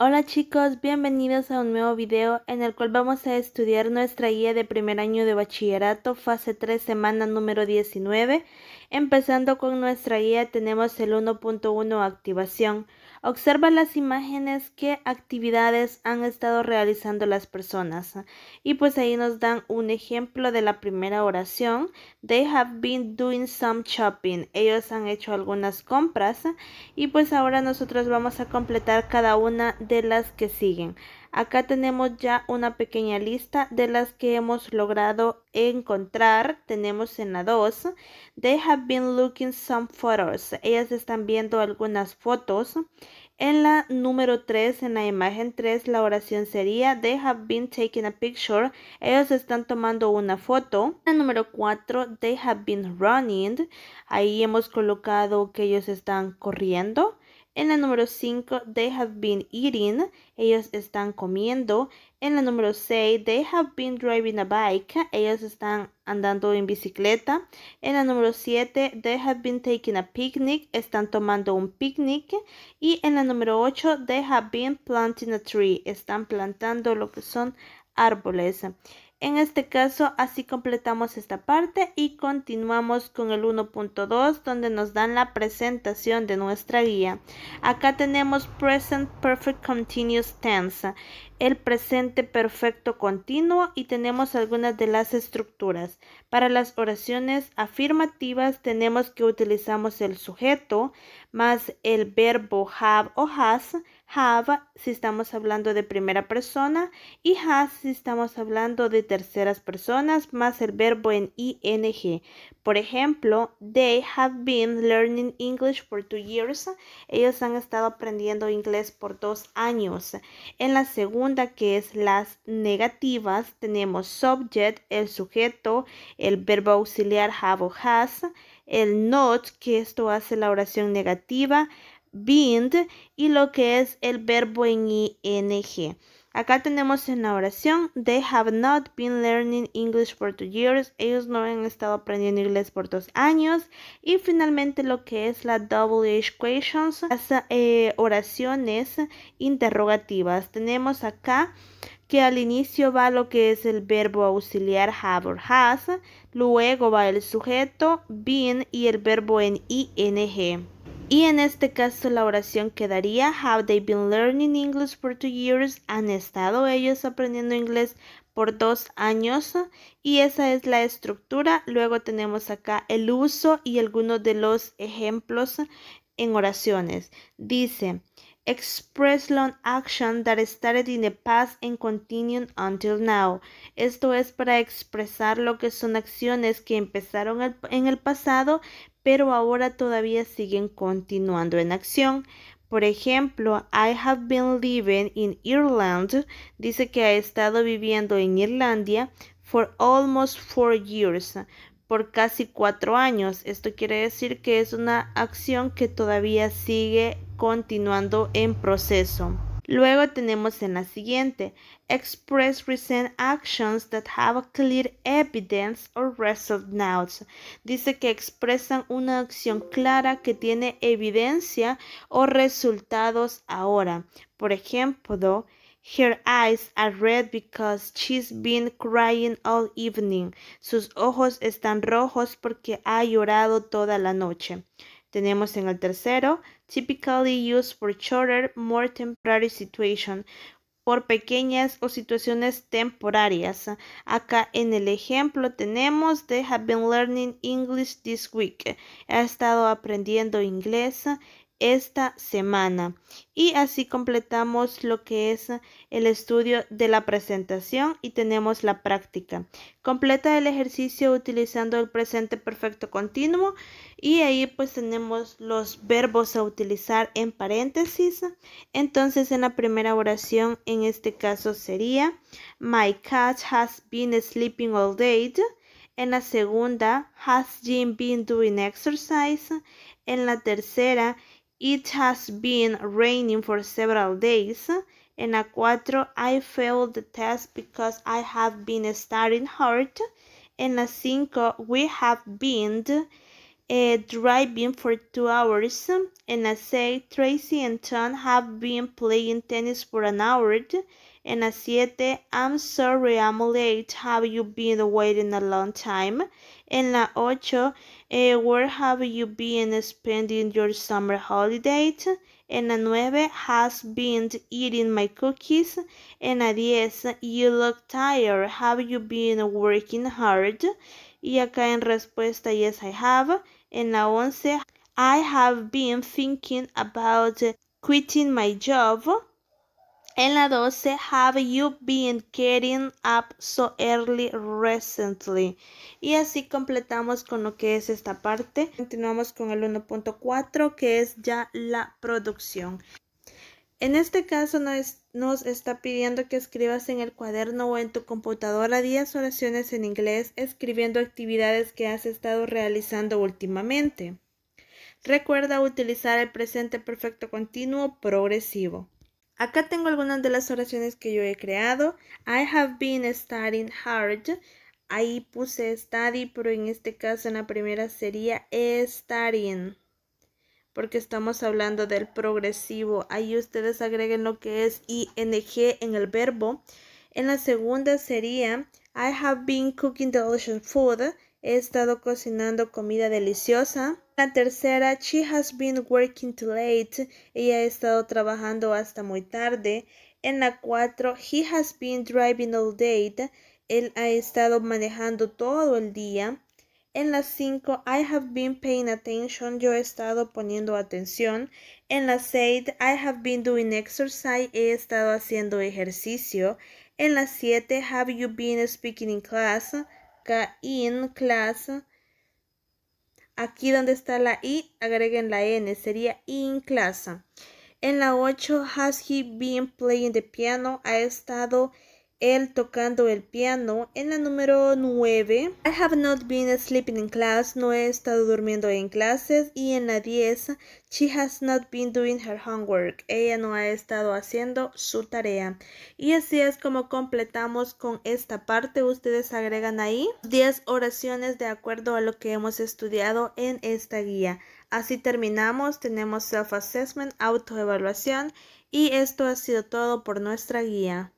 Hola chicos, bienvenidos a un nuevo video en el cual vamos a estudiar nuestra guía de primer año de bachillerato, fase 3, semana número 19. Empezando con nuestra guía tenemos el 1.1 activación. Observa las imágenes, qué actividades han estado realizando las personas. Y pues ahí nos dan un ejemplo de la primera oración. They have been doing some shopping. Ellos han hecho algunas compras. Y pues ahora nosotros vamos a completar cada una de las que siguen. Acá tenemos ya una pequeña lista de las que hemos logrado encontrar. Tenemos en la 2. They have been looking some photos. Ellas están viendo algunas fotos. En la número 3, en la imagen 3, la oración sería They have been taking a picture. Ellos están tomando una foto. En la número 4, They have been running. Ahí hemos colocado que ellos están corriendo. En la número 5, they have been eating. Ellos están comiendo. En la número 6, they have been driving a bike. Ellos están andando en bicicleta. En la número 7, they have been taking a picnic. Están tomando un picnic. Y en la número 8, they have been planting a tree. Están plantando lo que son árboles. En este caso, así completamos esta parte y continuamos con el 1.2 donde nos dan la presentación de nuestra guía. Acá tenemos Present Perfect Continuous Tense, el presente perfecto continuo y tenemos algunas de las estructuras. Para las oraciones afirmativas tenemos que utilizamos el sujeto más el verbo have o has have si estamos hablando de primera persona y has si estamos hablando de terceras personas más el verbo en ing. Por ejemplo, they have been learning English for two years. Ellos han estado aprendiendo inglés por dos años. En la segunda, que es las negativas, tenemos subject, el sujeto, el verbo auxiliar have o has, el not, que esto hace la oración negativa, bind y lo que es el verbo en ing. Acá tenemos en la oración, they have not been learning English for two years. Ellos no han estado aprendiendo inglés por dos años. Y finalmente lo que es la WH questions, las eh, oraciones interrogativas. Tenemos acá que al inicio va lo que es el verbo auxiliar have or has, luego va el sujeto, been y el verbo en ing. Y en este caso la oración quedaría Have they been learning English for two years? ¿Han estado ellos aprendiendo inglés por dos años? Y esa es la estructura. Luego tenemos acá el uso y algunos de los ejemplos en oraciones. Dice, express long action that started in the past and continued until now. Esto es para expresar lo que son acciones que empezaron en el pasado, pero ahora todavía siguen continuando en acción. Por ejemplo, I have been living in Ireland, dice que ha estado viviendo en Irlandia for almost four years, por casi cuatro años. Esto quiere decir que es una acción que todavía sigue continuando en proceso. Luego tenemos en la siguiente, express recent actions that have clear evidence or results now. Dice que expresan una acción clara que tiene evidencia o resultados ahora. Por ejemplo, Her eyes are red because she's been crying all evening. Sus ojos están rojos porque ha llorado toda la noche. Tenemos en el tercero, typically used for shorter, more temporary situation, por pequeñas o situaciones temporarias. Acá en el ejemplo tenemos They have been learning English this week. Ha estado aprendiendo inglés esta semana. Y así completamos lo que es el estudio de la presentación y tenemos la práctica. Completa el ejercicio utilizando el presente perfecto continuo y ahí pues tenemos los verbos a utilizar en paréntesis. Entonces en la primera oración en este caso sería My cat has been sleeping all day. En la segunda, has Jim been doing exercise? En la tercera, It has been raining for several days. In a cuatro, I failed the test because I have been studying hard. and a cinco, we have been uh, driving for two hours. and a seis, Tracy and Tom have been playing tennis for an hour. En a siete, I'm sorry I'm late. Have you been waiting a long time? En la ocho, eh, where have you been spending your summer holiday? En la nueve, has been eating my cookies. En la diez, you look tired. Have you been working hard? Y acá en respuesta, yes, I have. En la once, I have been thinking about quitting my job. En la 12, Have you been getting up so early recently? Y así completamos con lo que es esta parte. Continuamos con el 1.4 que es ya la producción. En este caso nos, nos, está pidiendo que escribas en el cuaderno o en tu computadora 10 oraciones en inglés escribiendo actividades que has estado realizando últimamente. Recuerda utilizar el presente perfecto continuo progresivo. Acá tengo algunas de las oraciones que yo he creado. I have been studying hard. Ahí puse study, pero en este caso en la primera sería studying. Porque estamos hablando del progresivo. Ahí ustedes agreguen lo que es ing en el verbo. En la segunda sería I have been cooking delicious food. He estado cocinando comida deliciosa. La tercera, she has been working too late. Ella ha estado trabajando hasta muy tarde. En la cuatro, he has been driving all day. Él ha estado manejando todo el día. En la cinco, I have been paying attention. Yo he estado poniendo atención. En la seis, I have been doing exercise. He estado haciendo ejercicio. En la siete, have you been speaking in class? in class. Aquí donde está la i, agreguen la n, sería in class. En la 8, has he been playing the piano? Ha estado él tocando el piano. En la número 9, I have not been sleeping in class, no he estado durmiendo en clases. Y en la 10, she has not been doing her homework, ella no ha estado haciendo su tarea. Y así es como completamos con esta parte. Ustedes agregan ahí 10 oraciones de acuerdo a lo que hemos estudiado en esta guía. Así terminamos, tenemos self-assessment, autoevaluación y esto ha sido todo por nuestra guía.